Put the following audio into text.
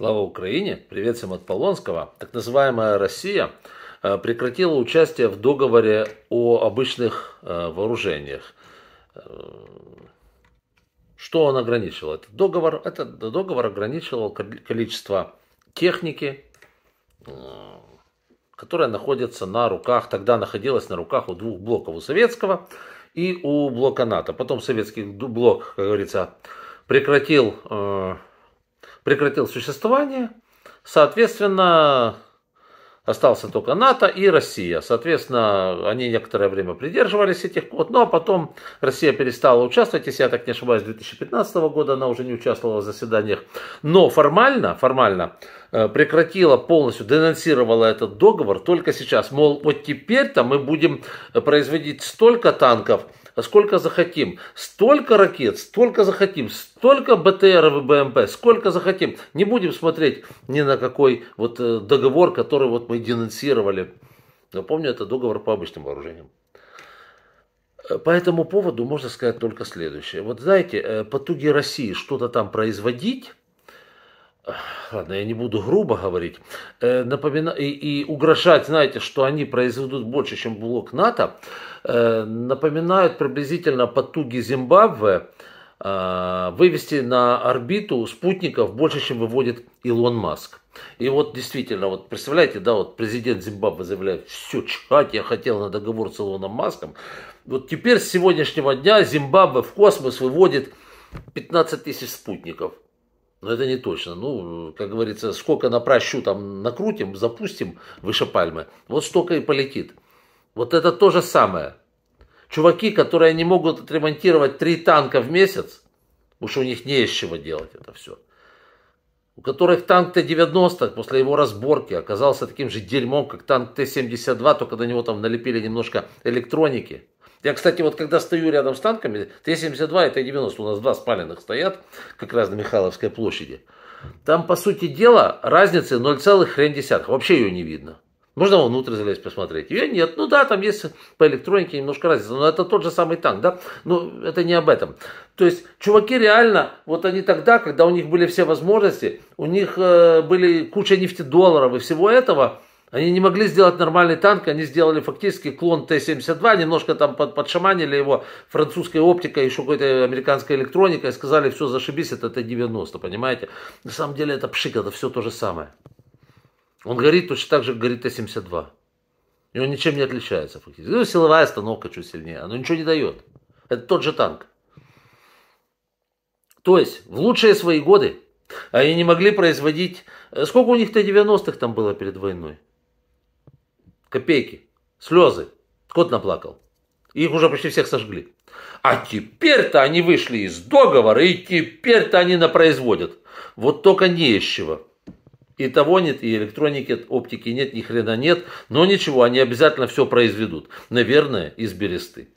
Слава Украине! Привет всем от Полонского. Так называемая Россия э, прекратила участие в договоре о обычных э, вооружениях. Э, что он ограничивал? Этот договор, этот договор ограничивал количество техники, которая находится на руках, тогда находилась на руках у двух блоков, у советского и у блока НАТО. Потом советский блок, как говорится, прекратил прекратил существование. Соответственно, остался только НАТО и Россия. Соответственно, они некоторое время придерживались этих квот, ну а потом Россия перестала участвовать, если я так не ошибаюсь, с 2015 года она уже не участвовала в заседаниях. Но формально, формально Э, прекратила полностью, денонсировала этот договор только сейчас. Мол, вот теперь-то мы будем производить столько танков, сколько захотим, столько ракет, столько захотим, столько БТРов и БМП, сколько захотим. Не будем смотреть ни на какой вот э, договор, который вот мы денонсировали. Напомню, это договор по обычным вооружениям. Э, по этому поводу можно сказать только следующее. Вот знаете, потуги России что-то там производить, ладно, я не буду грубо говорить, э, напомина... и, и угрожать, знаете, что они произведут больше, чем блок НАТО, э, напоминают приблизительно потуги Зимбабве э, вывести на орбиту спутников больше, чем выводит Илон Маск. И вот действительно, вот представляете, да, вот президент Зимбабве заявляет, все, чхать, я хотел на договор с Илоном Маском. Вот теперь с сегодняшнего дня Зимбабве в космос выводит 15 тысяч спутников. Но это не точно. Ну, как говорится, сколько на там накрутим, запустим выше пальмы, вот столько и полетит. Вот это то же самое. Чуваки, которые не могут отремонтировать три танка в месяц, потому что у них не из чего делать это все. У которых танк Т-90 после его разборки оказался таким же дерьмом, как танк Т-72, только на него там налепили немножко электроники – я, кстати, вот когда стою рядом с танками, Т-72 и Т-90, у нас два спаленных стоят, как раз на Михайловской площади. Там, по сути дела, разницы 0,1, вообще ее не видно. Можно вам внутрь залезть посмотреть? Ее нет. Ну да, там есть по электронике немножко разница. Но это тот же самый танк, да? Но ну, это не об этом. То есть, чуваки реально, вот они тогда, когда у них были все возможности, у них э, были куча нефтедолларов и всего этого, они не могли сделать нормальный танк, они сделали фактически клон Т-72, немножко там под, подшаманили его французской оптикой, еще какой-то американской электроникой, сказали, все, зашибись, это Т-90, понимаете? На самом деле это пшик, это все то же самое. Он горит точно так же, как горит Т-72. И он ничем не отличается фактически. Ну, силовая остановка чуть сильнее, она ничего не дает. Это тот же танк. То есть, в лучшие свои годы они не могли производить... Э, сколько у них Т-90-х там было перед войной? копейки, слезы. Кот наплакал. Их уже почти всех сожгли. А теперь-то они вышли из договора, и теперь-то они напроизводят. Вот только не из чего. И того нет, и электроники, оптики нет, ни хрена нет. Но ничего, они обязательно все произведут. Наверное, из бересты.